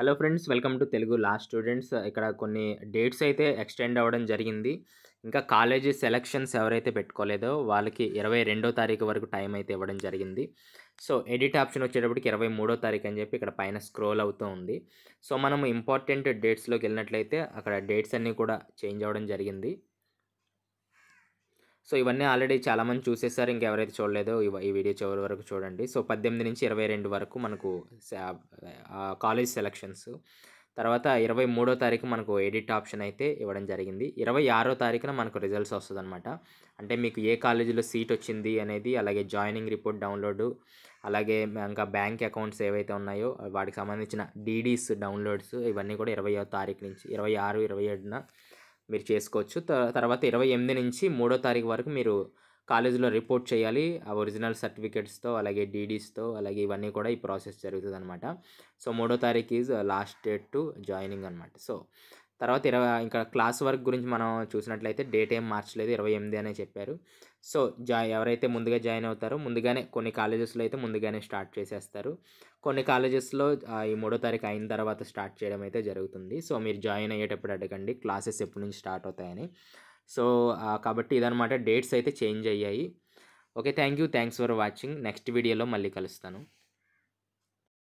hello friends welcome to Telugu last students ఇక్కడ కొన్ని dates అయితే ఎక్స్టెండ్ అవ్వడం జరిగింది ఇంకా కాలేజీ సెలక్షన్స్ ఎవరైతే పెట్టుకోలేదో వాళ్ళకి ఇరవై రెండో తారీఖు వరకు టైం అయితే ఇవ్వడం జరిగింది సో ఎడిట్ ఆప్షన్ వచ్చేటప్పటికి ఇరవై మూడో తారీఖు అని చెప్పి ఇక్కడ పైన స్క్రోల్ అవుతూ ఉంది సో మనం ఇంపార్టెంట్ డేట్స్లోకి వెళ్ళినట్లయితే అక్కడ డేట్స్ అన్నీ కూడా చేంజ్ అవ్వడం జరిగింది సో ఇవన్నీ ఆల్రెడీ చాలామంది చూసేసారు ఇంకెవరైతే చూడలేదో ఈ వీడియో చివరి వరకు చూడండి సో పద్దెనిమిది నుంచి ఇరవై రెండు వరకు మనకు కాలేజ్ సెలక్షన్స్ తర్వాత ఇరవై మూడో తారీఖు మనకు ఎడిట్ ఆప్షన్ అయితే ఇవ్వడం జరిగింది ఇరవై ఆరో తారీఖున మనకు రిజల్ట్స్ వస్తుంది అనమాట అంటే మీకు ఏ కాలేజీలో సీట్ వచ్చింది అనేది అలాగే జాయినింగ్ రిపోర్ట్ డౌన్లోడ్ అలాగే ఇంకా బ్యాంక్ అకౌంట్స్ ఏవైతే ఉన్నాయో వాటికి సంబంధించిన డీడీస్ డౌన్లోడ్స్ ఇవన్నీ కూడా ఇరవై తారీఖు నుంచి ఇరవై ఆరు ఇరవై ఏడున మీరు చేసుకోవచ్చు తర్వాత ఇరవై ఎనిమిది నుంచి మూడో తారీఖు వరకు మీరు కాలేజీలో రిపోర్ట్ చేయాలి ఆ ఒరిజినల్ సర్టిఫికేట్స్తో అలాగే డీడీస్తో అలాగే ఇవన్నీ కూడా ఈ ప్రాసెస్ జరుగుతుంది అనమాట సో మూడో తారీఖు is last date to joining అనమాట సో తర్వాత ఇరవై ఇంకా క్లాస్ వర్క్ గురించి మనం చూసినట్లయితే డేట్ ఏం మార్చలేదు ఇరవై ఎనిమిది అనే చెప్పారు సో జా ఎవరైతే ముందుగా జాయిన్ అవుతారో ముందుగానే కొన్ని కాలేజెస్లో అయితే ముందుగానే స్టార్ట్ చేసేస్తారు కొన్ని కాలేజెస్లో ఈ మూడో తారీఖు అయిన తర్వాత స్టార్ట్ చేయడం అయితే జరుగుతుంది సో మీరు జాయిన్ అయ్యేటప్పుడు అడగండి క్లాసెస్ ఎప్పటి నుంచి స్టార్ట్ అవుతాయని సో కాబట్టి ఇదనమాట డేట్స్ అయితే చేంజ్ అయ్యాయి okay thank you thanks for watching next వీడియోలో మళ్ళీ కలుస్తాను